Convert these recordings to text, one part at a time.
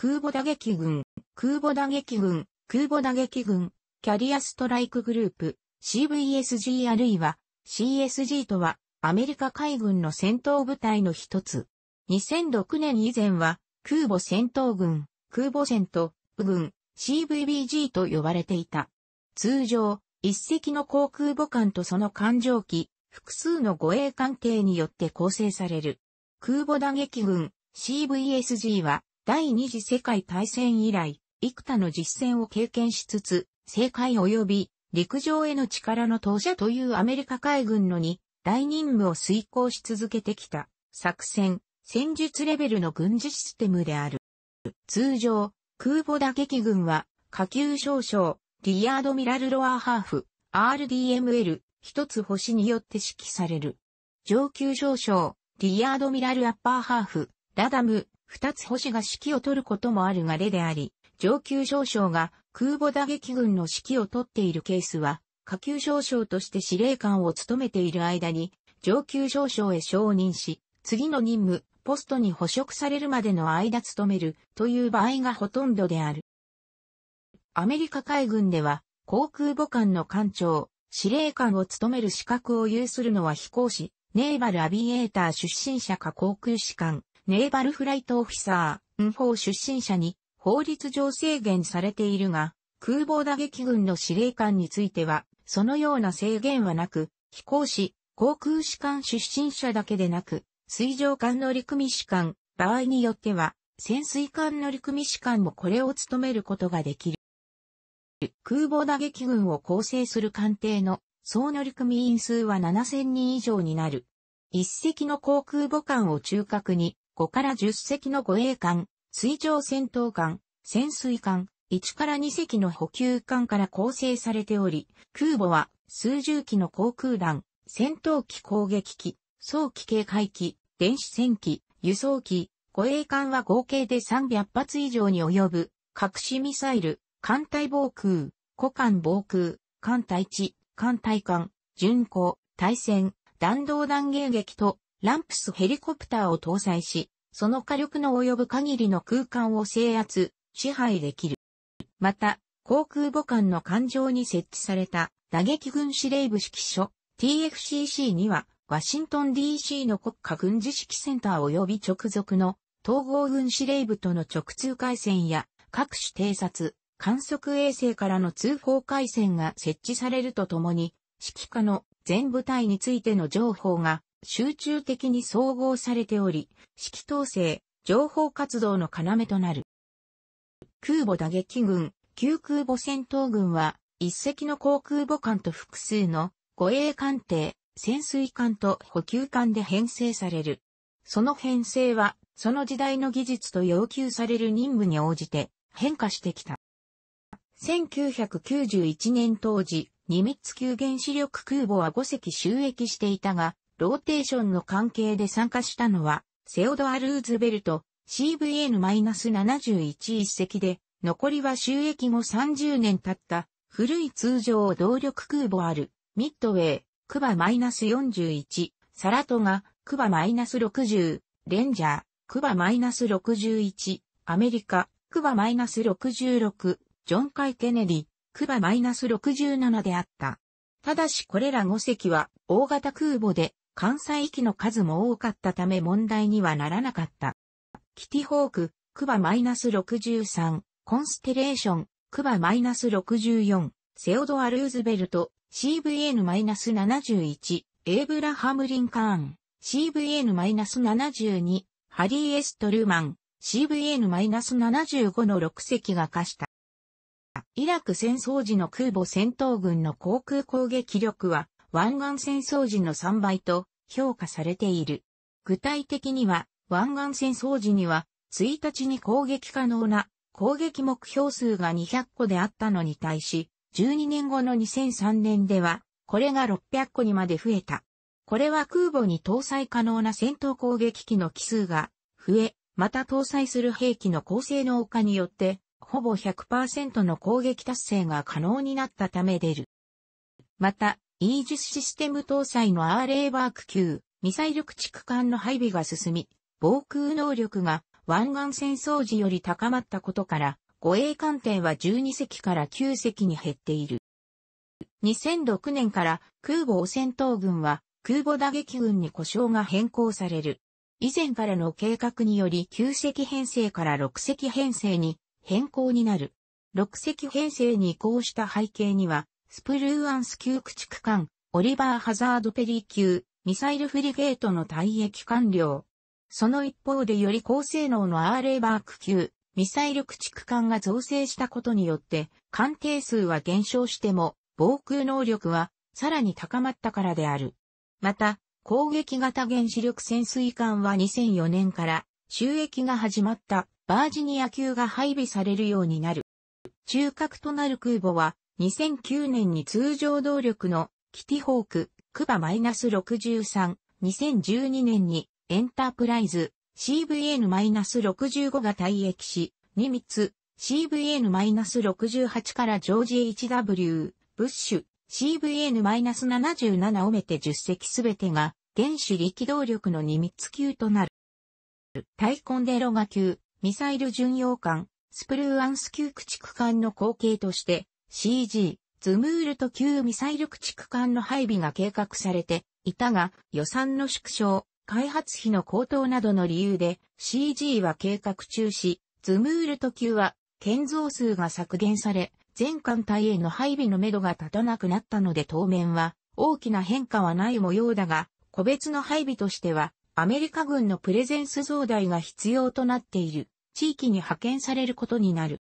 空母打撃群、空母打撃群、空母打撃群、キャリアストライクグループ、CVSG あるいは CSG とはアメリカ海軍の戦闘部隊の一つ。2006年以前は空母戦闘群、空母戦部軍、CVBG と呼ばれていた。通常、一隻の航空母艦とその艦上機、複数の護衛艦艇によって構成される。空母打撃群 CVSG は第二次世界大戦以来、幾多の実戦を経験しつつ、政界及び陸上への力の投射というアメリカ海軍のに大任務を遂行し続けてきた作戦、戦術レベルの軍事システムである。通常、空母打撃軍は下級少将、リアード・ミラル・ロアーハーフ、RDML、一つ星によって指揮される。上級少将、リアード・ミラル・アッパーハーフ、ラダム、二つ星が指揮を取ることもあるが例であり、上級上将が空母打撃軍の指揮を取っているケースは、下級上将として司令官を務めている間に、上級上将へ承認し、次の任務、ポストに捕食されるまでの間務めるという場合がほとんどである。アメリカ海軍では、航空母艦の艦長、司令官を務める資格を有するのは飛行士、ネイバルアビエーター出身者か航空士官、ネーバルフライトオフィサー、運法出身者に法律上制限されているが、空母打撃軍の司令官については、そのような制限はなく、飛行士、航空士官出身者だけでなく、水上艦乗組士官、場合によっては、潜水艦乗組士官もこれを務めることができる。空母打撃軍を構成する艦艇の総乗組員数は7000人以上になる。一隻の航空母艦を中核に5から10隻の護衛艦、水上戦闘艦、潜水艦、1から2隻の補給艦から構成されており、空母は数十機の航空弾、戦闘機攻撃機、早期警戒機、電子戦機、輸送機、護衛艦は合計で300発以上に及ぶ、核死ミサイル、艦隊防空、古艦防空、艦隊地、艦隊艦、巡航、対戦、弾道弾迎撃とランプスヘリコプターを搭載し、その火力の及ぶ限りの空間を制圧、支配できる。また、航空母艦の艦上に設置された打撃軍司令部指揮所 TFCC には、ワシントン DC の国家軍事指揮センター及び直属の統合軍司令部との直通回線や各種偵察、観測衛星からの通報回線が設置されるとともに、指揮下の全部隊についての情報が集中的に総合されており、指揮統制、情報活動の要となる。空母打撃軍、旧空母戦闘軍は、一隻の航空母艦と複数の護衛艦艇、潜水艦と補給艦で編成される。その編成は、その時代の技術と要求される任務に応じて変化してきた。1991年当時、ニミッツ級原子力空母は5隻収益していたが、ローテーションの関係で参加したのは、セオドア・ルーズベルト、CVN-71 一隻で、残りは収益後30年経った、古い通常動力空母ある、ミッドウェイ、クバ -41、サラトガ、クバ -60、レンジャー、クバ -61、アメリカ、クバ -66、ジョン・カイ・ケネディ、クバ -67 であった。ただしこれら5隻は大型空母で関西域の数も多かったため問題にはならなかった。キティホーク、クバ -63、コンステレーション、クバ -64、セオドア・ルーズベルト、CVN-71、エイブラハム・リンカーン、CVN-72、ハリー・エストルマン、CVN-75 の6隻が課した。イラク戦争時の空母戦闘軍の航空攻撃力は、湾岸戦争時の3倍と評価されている。具体的には、湾岸戦争時には、1日に攻撃可能な攻撃目標数が200個であったのに対し、12年後の2003年では、これが600個にまで増えた。これは空母に搭載可能な戦闘攻撃機の機数が増え、また搭載する兵器の高性能化によって、ほぼ100%の攻撃達成が可能になったため出る。また、イージスシステム搭載の RA バーク級、ミサイル駆逐艦の配備が進み、防空能力が湾岸戦争時より高まったことから、護衛艦艇は12隻から9隻に減っている。2006年から空母汚戦闘軍は空母打撃軍に故障が変更される。以前からの計画により9隻編成から6隻編成に変更になる。6隻編成に移行した背景にはスプルーアンス級駆逐艦、オリバー・ハザード・ペリー級、ミサイルフリゲートの退役艦了。その一方でより高性能のアーレイバーク級、ミサイル駆逐艦が造成したことによって、艦艇数は減少しても、防空能力はさらに高まったからである。また、攻撃型原子力潜水艦は2004年から収益が始まったバージニア級が配備されるようになる。中核となる空母は2009年に通常動力のキティホーク、クバマイナス -63、2012年にエンタープライズ CVN-65 が退役し、ニミツ CVN-68 からジョージ HW、ブッシュ CVN-77 をめて10隻すべてが原子力動力のニミツ級となる。タイコンデロガ級、ミサイル巡洋艦、スプルーアンス級駆逐艦の後継として、CG、ズムールと旧ミサイル駆逐艦の配備が計画されていたが、予算の縮小、開発費の高騰などの理由で CG は計画中止、ズムールと旧は建造数が削減され、全艦隊への配備のめどが立たなくなったので当面は大きな変化はない模様だが、個別の配備としてはアメリカ軍のプレゼンス増大が必要となっている地域に派遣されることになる。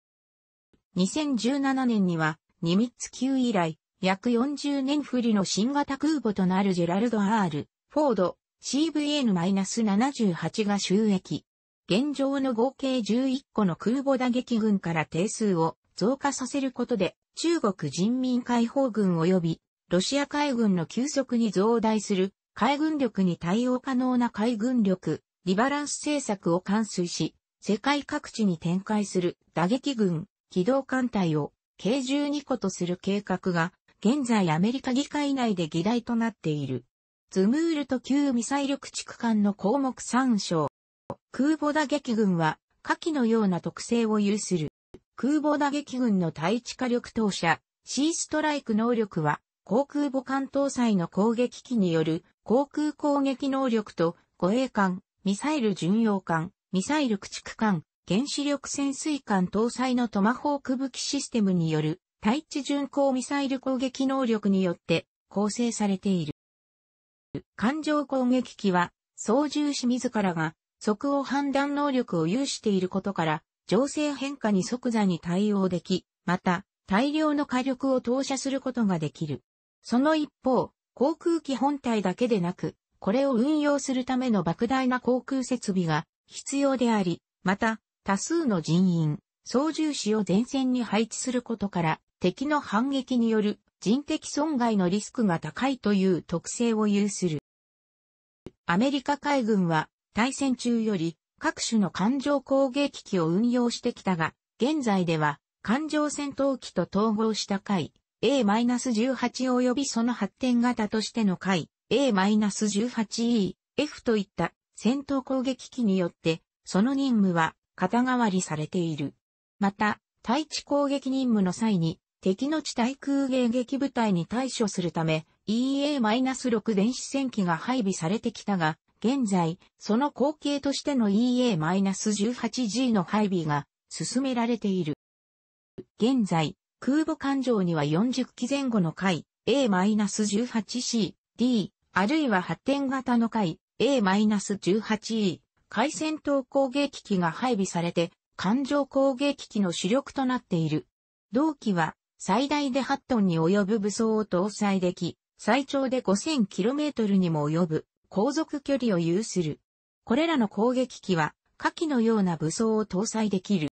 2017年には、ニミッツ級以来、約40年振りの新型空母となるジェラルド・アール、フォード、CVN-78 が収益。現状の合計11個の空母打撃群から定数を増加させることで、中国人民解放軍及び、ロシア海軍の急速に増大する海軍力に対応可能な海軍力、リバランス政策を完遂し、世界各地に展開する打撃軍、機動艦隊を計12個とする計画が、現在アメリカ議会内で議題となっている。ズムールと旧ミサイル駆逐艦の項目参照。空母打撃群は、下記のような特性を有する。空母打撃群の対地火力投射、シーストライク能力は、航空母艦搭載の攻撃機による航空攻撃能力と護衛艦、ミサイル巡洋艦、ミサイル駆逐艦、原子力潜水艦搭載のトマホーク武器システムによる対地巡航ミサイル攻撃能力によって構成されている。艦上攻撃機は操縦士自らが即応判断能力を有していることから、情勢変化に即座に対応でき、また、大量の火力を投射することができる。その一方、航空機本体だけでなく、これを運用するための莫大な航空設備が必要であり、また、多数の人員、操縦士を前線に配置することから、敵の反撃による人的損害のリスクが高いという特性を有する。アメリカ海軍は対戦中より各種の艦上攻撃機を運用してきたが、現在では艦上戦闘機と統合した海、A-18 及びその発展型としての海、A-18E、F といった戦闘攻撃機によって、その任務は肩代わりされている。また、対地攻撃任務の際に、敵の地対空迎撃部隊に対処するため、EA-6 電子戦機が配備されてきたが、現在、その後継としての EA-18G の配備が進められている。現在、空母艦上には40機前後の回 A-18C、D、あるいは発展型の回 A-18E、海戦闘攻撃機が配備されて、艦上攻撃機の主力となっている。同機は、最大で8トンに及ぶ武装を搭載でき、最長で 5000km にも及ぶ航続距離を有する。これらの攻撃機は、下器のような武装を搭載できる。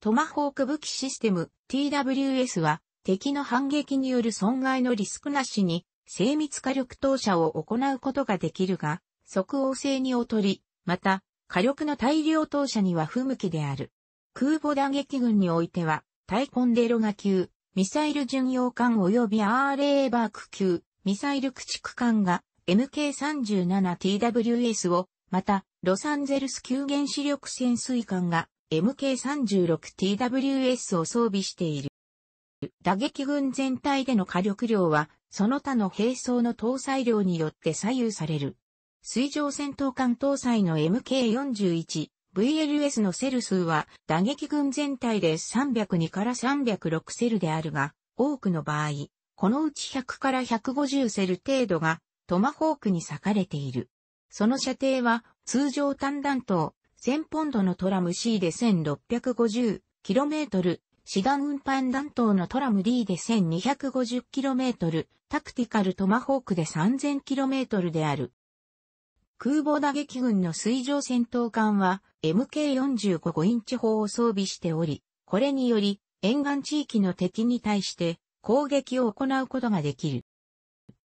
トマホーク武器システム TWS は敵の反撃による損害のリスクなしに精密火力投射を行うことができるが、即応性に劣り、また、火力の大量投射には不向きである。空母打撃群においては、タイコンデロガ級、ミサイル巡洋艦及び RA バーク級、ミサイル駆逐艦が MK37TWS を、また、ロサンゼルス級原子力潜水艦が MK36TWS を装備している。打撃群全体での火力量は、その他の兵装の搭載量によって左右される。水上戦闘艦搭載の MK41、VLS のセル数は打撃群全体で302から306セルであるが、多くの場合、このうち100から150セル程度がトマホークに裂かれている。その射程は通常単弾頭1000ポンドのトラム C で 1650km、師団運搬弾頭のトラム D で 1250km、タクティカルトマホークで 3000km である。空母打撃群の水上戦闘艦は MK45 インチ砲を装備しており、これにより沿岸地域の敵に対して攻撃を行うことができる。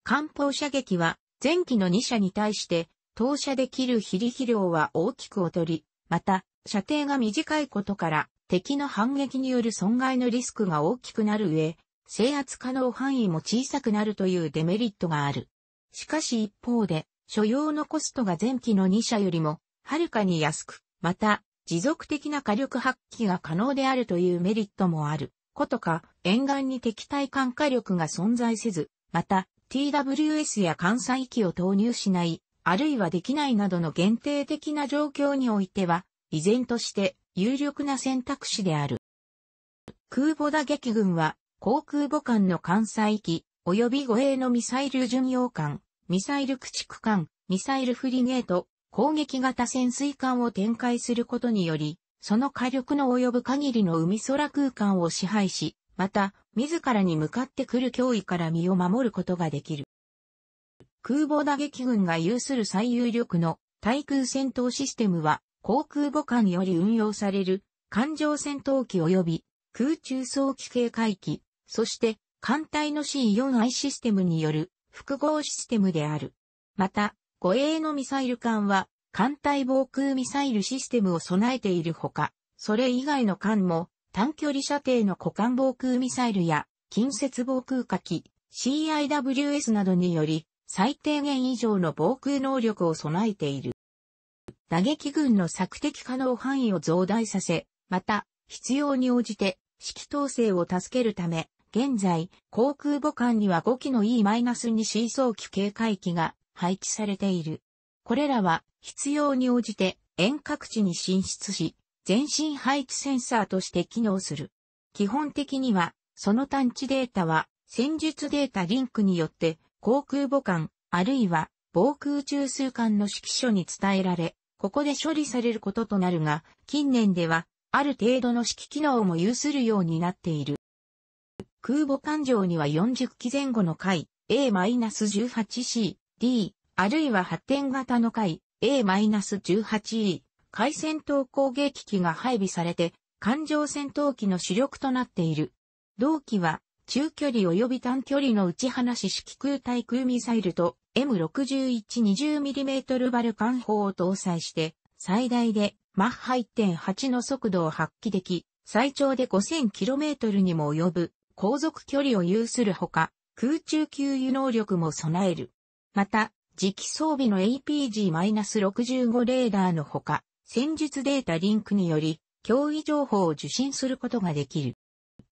艦砲射撃は前期の2射に対して投射できる比率量は大きく劣り、また射程が短いことから敵の反撃による損害のリスクが大きくなる上、制圧可能範囲も小さくなるというデメリットがある。しかし一方で、所要のコストが前期の2社よりも、はるかに安く、また、持続的な火力発揮が可能であるというメリットもある。ことか、沿岸に敵対艦火力が存在せず、また、TWS や艦載機を投入しない、あるいはできないなどの限定的な状況においては、依然として有力な選択肢である。空母打撃群は、航空母艦の艦載機、及び護衛のミサイル巡洋艦、ミサイル駆逐艦、ミサイルフリゲート、攻撃型潜水艦を展開することにより、その火力の及ぶ限りの海空空間を支配し、また、自らに向かってくる脅威から身を守ることができる。空母打撃群が有する最有力の対空戦闘システムは、航空母艦より運用される艦上戦闘機及び空中早期警戒機、そして艦隊の C4I システムによる複合システムである。また、護衛のミサイル艦は、艦隊防空ミサイルシステムを備えているほか、それ以外の艦も、短距離射程の股間防空ミサイルや、近接防空火器、CIWS などにより、最低限以上の防空能力を備えている。打撃群の索敵可能範囲を増大させ、また、必要に応じて、指揮統制を助けるため、現在、航空母艦には5機の E-2 シー機警戒機が配置されている。これらは必要に応じて遠隔地に進出し、全身配置センサーとして機能する。基本的には、その探知データは戦術データリンクによって航空母艦、あるいは防空中枢艦の指揮所に伝えられ、ここで処理されることとなるが、近年では、ある程度の指揮機能も有するようになっている。空母艦上には40機前後の回、A-18C、D、あるいは発展型の回、A-18E、海戦闘攻撃機が配備されて、艦上戦闘機の主力となっている。同機は、中距離及び短距離の打ち放し式空対空ミサイルと M6120mm バルカン砲を搭載して、最大でマッハ1.8の速度を発揮でき、最長で 5000km にも及ぶ航続距離を有するほか、空中給油能力も備える。また、磁気装備の APG-65 レーダーのほか、戦術データリンクにより、脅威情報を受信することができる。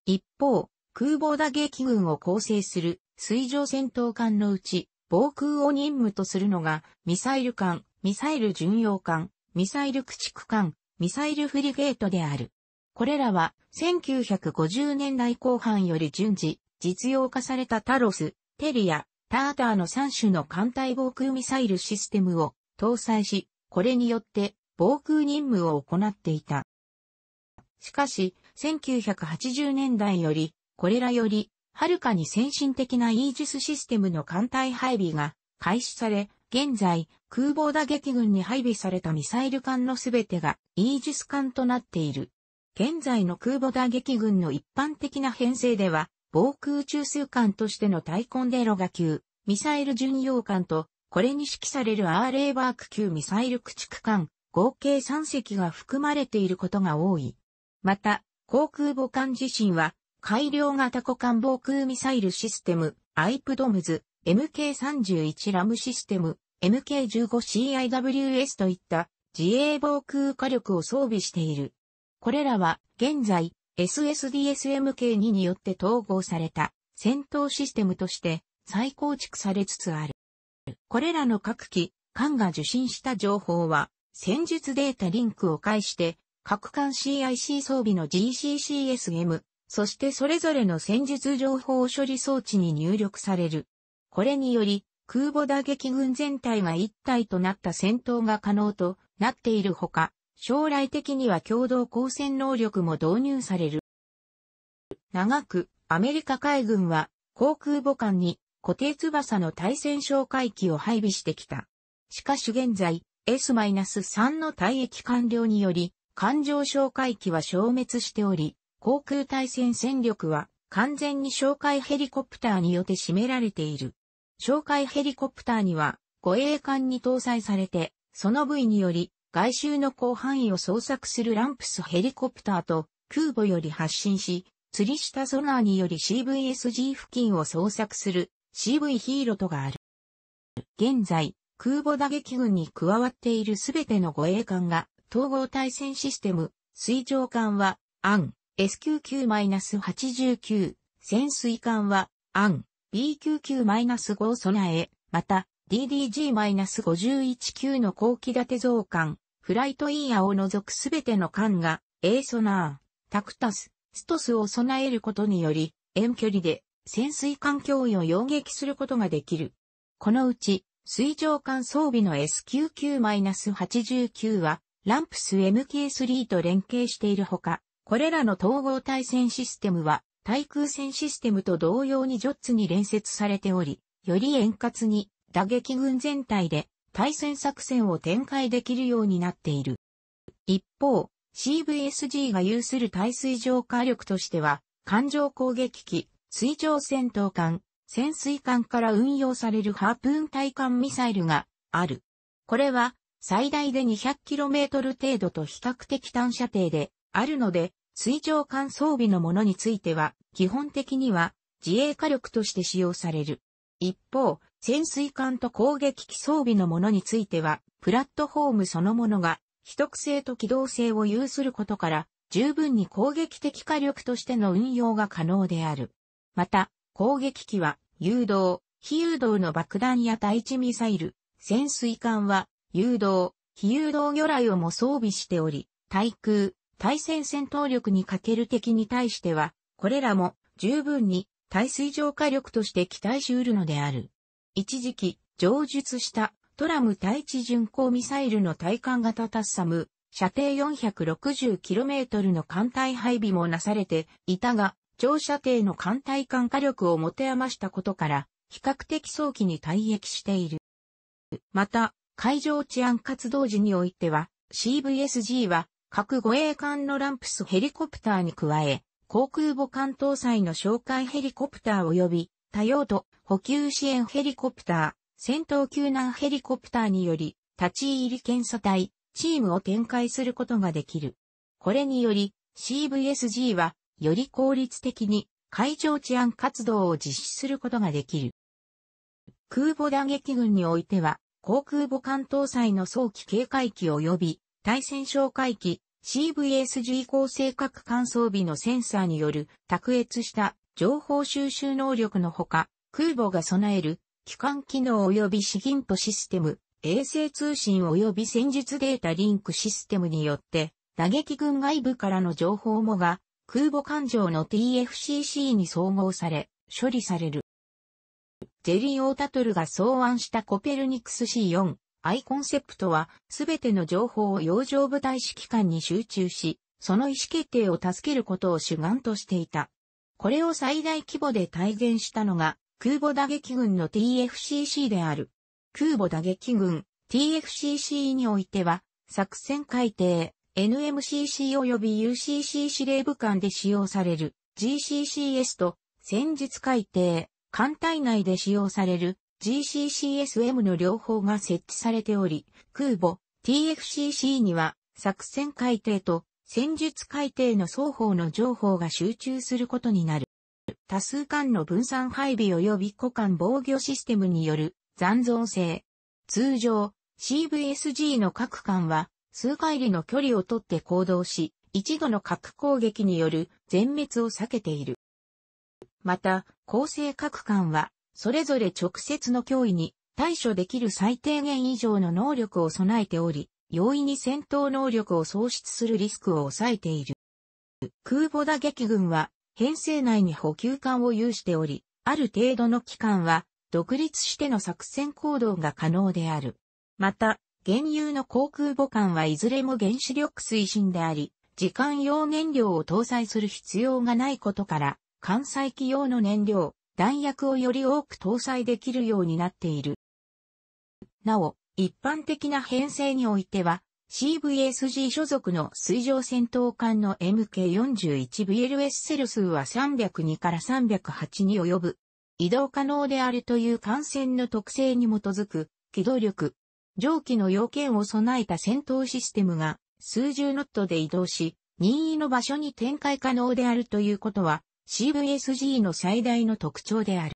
一方、空母打撃群を構成する水上戦闘艦のうち、防空を任務とするのが、ミサイル艦、ミサイル巡洋艦、ミサイル駆逐艦、ミサイルフリゲートである。これらは1950年代後半より順次、実用化されたタロス、テリア、ターターの3種の艦隊防空ミサイルシステムを搭載し、これによって防空任務を行っていた。しかし、1980年代より、これらより、はるかに先進的なイージスシステムの艦隊配備が開始され、現在、空母打撃群に配備されたミサイル艦のすべてがイージス艦となっている。現在の空母打撃群の一般的な編成では、防空中枢艦としてのイコンデロガ級、ミサイル巡洋艦と、これに指揮されるアーレーバーク級ミサイル駆逐艦、合計3隻が含まれていることが多い。また、航空母艦自身は、改良型股艦防空ミサイルシステム、アイプドムズ、MK31 ラムシステム、MK15CIWS といった自衛防空火力を装備している。これらは現在 SSDSMK2 によって統合された戦闘システムとして再構築されつつある。これらの各機、艦が受信した情報は戦術データリンクを介して各艦 CIC 装備の GCCSM、そしてそれぞれの戦術情報処理装置に入力される。これにより空母打撃群全体が一体となった戦闘が可能となっているほか、将来的には共同抗戦能力も導入される。長く、アメリカ海軍は、航空母艦に固定翼の対戦哨戒機を配備してきた。しかし現在、S-3 の退役完了により、艦上哨戒機は消滅しており、航空対戦戦力は完全に哨戒ヘリコプターによって占められている。哨戒ヘリコプターには護衛艦に搭載されて、その部位により外周の広範囲を捜索するランプスヘリコプターと空母より発進し、釣り下ソナーにより CVSG 付近を捜索する CV ヒーロトがある。現在、空母打撃群に加わっているすべての護衛艦が統合対戦システム、水上艦は、アン、SQQ-89、潜水艦は、アン、BQQ-5 備え、また、DDG-51 級の後期立て増艦、フライトインアを除くすべての艦が、A ソナー、タクタス、ストスを備えることにより、遠距離で潜水艦脅威を要撃することができる。このうち、水上艦装備の S99-89 は、ランプス MK3 と連携しているほか、これらの統合対戦システムは、対空戦システムと同様にジョッツに連接されており、より円滑に打撃群全体で対戦作戦を展開できるようになっている。一方、CVSG が有する対水上火力としては、艦上攻撃機、水上戦闘艦、潜水艦から運用されるハープーン対艦ミサイルがある。これは最大で 200km 程度と比較的短射程であるので、水上艦装備のものについては基本的には自衛火力として使用される。一方、潜水艦と攻撃機装備のものについては、プラットフォームそのものが、秘匿性と機動性を有することから、十分に攻撃的火力としての運用が可能である。また、攻撃機は、誘導、非誘導の爆弾や対地ミサイル、潜水艦は、誘導、非誘導魚雷をも装備しており、対空、対戦戦闘力に欠ける敵に対しては、これらも十分に対水上火力として期待し得るのである。一時期、上述したトラム対地巡航ミサイルの対艦型タッサム、射程 460km の艦隊配備もなされていたが、長射程の艦隊艦火力を持て余したことから、比較的早期に退役している。また、海上治安活動時においては、CVSG は、各護衛艦のランプスヘリコプターに加え、航空母艦搭載の哨戒ヘリコプター及び多用途、補給支援ヘリコプター、戦闘救難ヘリコプターにより、立ち入り検査隊、チームを展開することができる。これにより、CVSG は、より効率的に、海上治安活動を実施することができる。空母打撃群においては、航空母艦搭載の早期警戒機及び、対戦哨戒機、CVSG 高成核艦装備のセンサーによる卓越した情報収集能力のほか、空母が備える、機関機能及び資金とシステム、衛星通信及び戦術データリンクシステムによって、打撃軍外部からの情報もが、空母艦上の TFCC に総合され、処理される。ジェリー・オータトルが草案したコペルニクス C4、i コンセプトは、すべての情報を洋上部隊指揮官に集中し、その意思決定を助けることを主眼としていた。これを最大規模で体現したのが、空母打撃群の TFCC である。空母打撃群 TFCC においては、作戦改定 NMCC 及び UCC 司令部間で使用される GCCS と戦術改定艦隊内で使用される GCCSM の両方が設置されており、空母 TFCC には作戦改定と戦術改定の双方の情報が集中することになる。多数間の分散配備及び股間防御システムによる残存性。通常、CVSG の各間は数回りの距離をとって行動し、一度の核攻撃による全滅を避けている。また、構成各間は、それぞれ直接の脅威に対処できる最低限以上の能力を備えており、容易に戦闘能力を喪失するリスクを抑えている。空母打撃群は、編成内に補給艦を有しており、ある程度の期間は、独立しての作戦行動が可能である。また、現有の航空母艦はいずれも原子力推進であり、時間用燃料を搭載する必要がないことから、艦載機用の燃料、弾薬をより多く搭載できるようになっている。なお、一般的な編成においては、CVSG 所属の水上戦闘艦の MK41VLS セル数は302から308に及ぶ。移動可能であるという艦船の特性に基づく機動力、蒸気の要件を備えた戦闘システムが数十ノットで移動し、任意の場所に展開可能であるということは CVSG の最大の特徴である。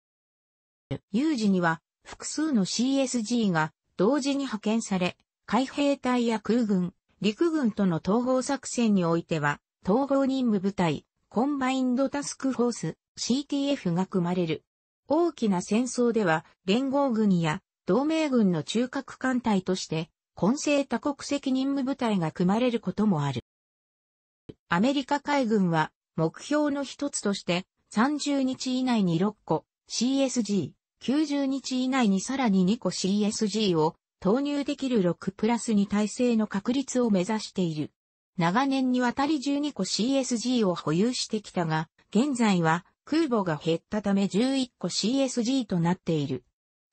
有事には複数の CSG が同時に派遣され、海兵隊や空軍、陸軍との統合作戦においては、統合任務部隊、コンバインドタスクフォース、CTF が組まれる。大きな戦争では、連合軍や同盟軍の中核艦隊として、混成多国籍任務部隊が組まれることもある。アメリカ海軍は、目標の一つとして、30日以内に6個、CSG、90日以内にさらに2個 CSG を投入できる6プラス2体制の確立を目指している。長年にわたり12個 CSG を保有してきたが、現在は空母が減ったため11個 CSG となっている。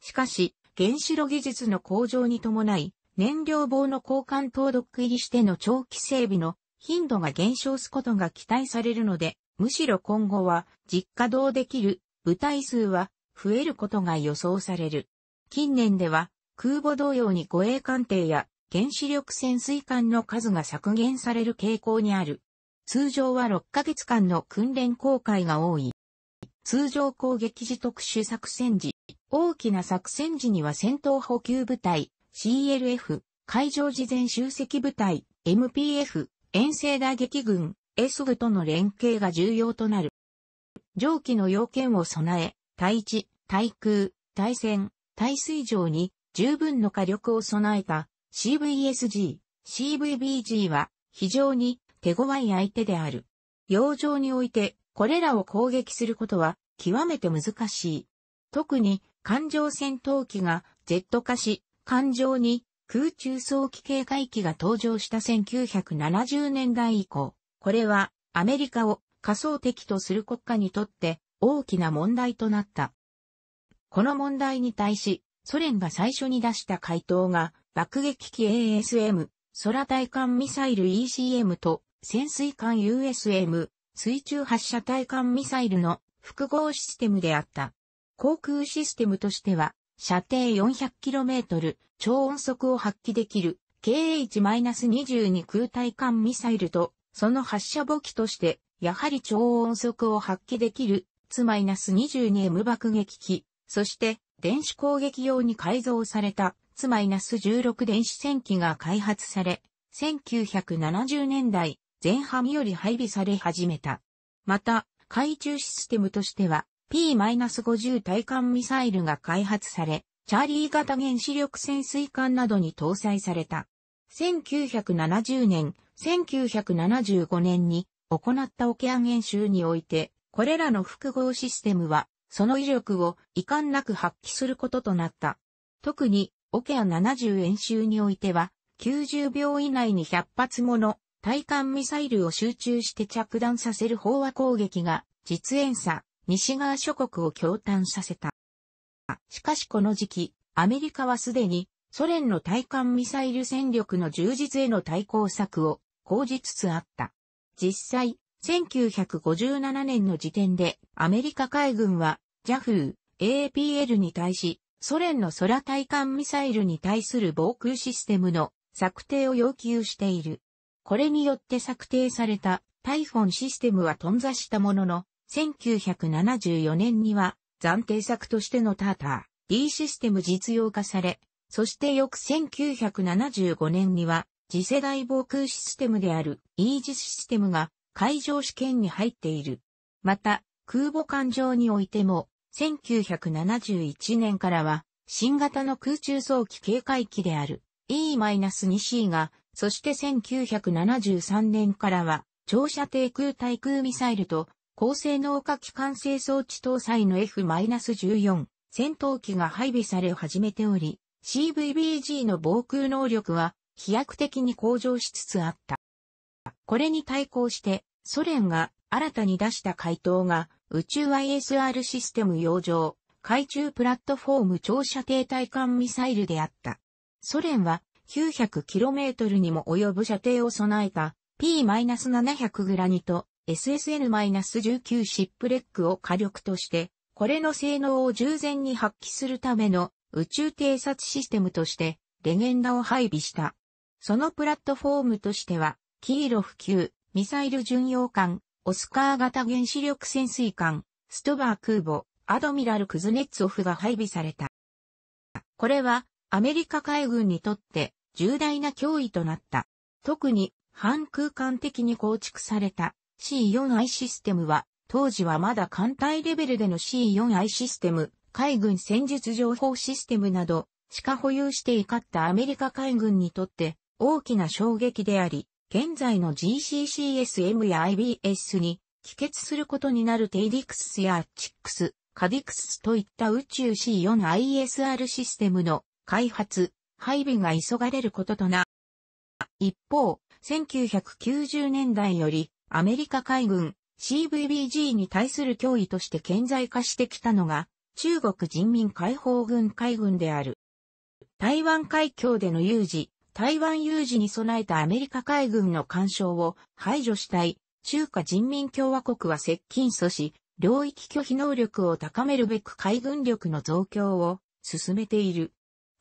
しかし、原子炉技術の向上に伴い、燃料棒の交換等録入りしての長期整備の頻度が減少すことが期待されるので、むしろ今後は実稼働できる部隊数は増えることが予想される。近年では、空母同様に護衛艦艇や原子力潜水艦の数が削減される傾向にある。通常は6ヶ月間の訓練航海が多い。通常攻撃時特殊作戦時、大きな作戦時には戦闘補給部隊、CLF、海上事前集積部隊、MPF、遠征打撃軍、S 部との連携が重要となる。上記の要件を備え、対地、対空、対戦、対水上に十分の火力を備えた CVSG、CVBG は非常に手強い相手である。洋上においてこれらを攻撃することは極めて難しい。特に艦上戦闘機がジェット化し、艦上に空中早期警戒機が登場した1970年代以降、これはアメリカを仮想敵とする国家にとって大きな問題となった。この問題に対し、ソ連が最初に出した回答が、爆撃機 ASM、空対艦ミサイル ECM と、潜水艦 USM、水中発射対艦ミサイルの複合システムであった。航空システムとしては、射程 400km、超音速を発揮できる KH-22 空対艦ミサイルと、その発射母機として、やはり超音速を発揮できる T-22M 爆撃機、そして電子攻撃用に改造された T-16 電子戦機が開発され、1970年代前半より配備され始めた。また、海中システムとしては P-50 対艦ミサイルが開発され、チャーリー型原子力潜水艦などに搭載された。1970年、1975年に行ったオケア演習において、これらの複合システムは、その威力を遺憾なく発揮することとなった。特に、オケア70演習においては、90秒以内に100発もの対艦ミサイルを集中して着弾させる飽和攻撃が実演差、西側諸国を強嘆させた。しかしこの時期、アメリカはすでにソ連の対艦ミサイル戦力の充実への対抗策を講じつつあった。実際、1957年の時点でアメリカ海軍は JAFU、AAPL に対しソ連の空対艦ミサイルに対する防空システムの策定を要求している。これによって策定されたタイフォンシステムは頓挫したものの、1974年には暫定策としてのターター D システム実用化され、そして翌1975年には次世代防空システムであるイージスシステムが海上試験に入っている。また、空母艦上においても、1971年からは、新型の空中早期警戒機である E-2C が、そして1973年からは、長射程空対空ミサイルと、高性能化機関制装置搭載の F-14 戦闘機が配備され始めており、CVBG の防空能力は飛躍的に向上しつつあった。これに対抗して、ソ連が新たに出した回答が、宇宙 ISR システム洋上、海中プラットフォーム長射程対艦ミサイルであった。ソ連は 900km にも及ぶ射程を備えた P-700 グラニと SSN-19 シップレックを火力として、これの性能を従前に発揮するための宇宙偵察システムとしてレゲンダを配備した。そのプラットフォームとしては、キーロフ級、ミサイル巡洋艦、オスカー型原子力潜水艦、ストバー空母、アドミラル・クズネッツオフが配備された。これは、アメリカ海軍にとって重大な脅威となった。特に、反空間的に構築された C4I システムは、当時はまだ艦隊レベルでの C4I システム、海軍戦術情報システムなど、しか保有していかったアメリカ海軍にとって大きな衝撃であり、現在の GCCSM や IBS に帰結することになるテイディクスやアッチックス、カディクスといった宇宙 C4ISR システムの開発、配備が急がれることとな。一方、1990年代よりアメリカ海軍 CVBG に対する脅威として顕在化してきたのが中国人民解放軍海軍である。台湾海峡での有事、台湾有事に備えたアメリカ海軍の干渉を排除したい、中華人民共和国は接近阻止、領域拒否能力を高めるべく海軍力の増強を進めている。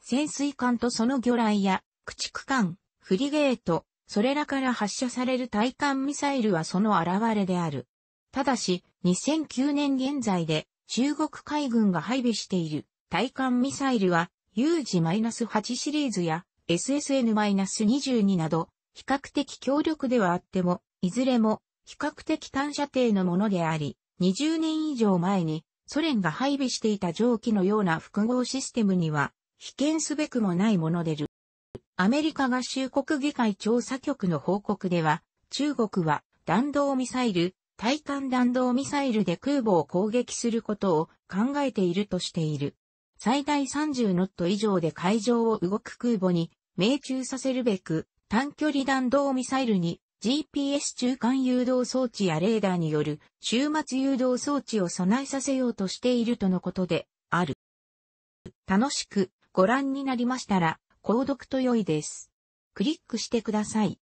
潜水艦とその魚雷や駆逐艦、フリゲート、それらから発射される対艦ミサイルはその現れである。ただし、2009年現在で中国海軍が配備している対艦ミサイルは u ス8シリーズや SSN-22 など、比較的強力ではあっても、いずれも比較的短射程のものであり、20年以上前にソ連が配備していた蒸気のような複合システムには、被験すべくもないものでる。アメリカ合衆国議会調査局の報告では、中国は弾道ミサイル、対艦弾道ミサイルで空母を攻撃することを考えているとしている。最大30ノット以上で海上を動く空母に命中させるべく、短距離弾道ミサイルに GPS 中間誘導装置やレーダーによる終末誘導装置を備えさせようとしているとのことである。楽しくご覧になりましたら、購読と良いです。クリックしてください。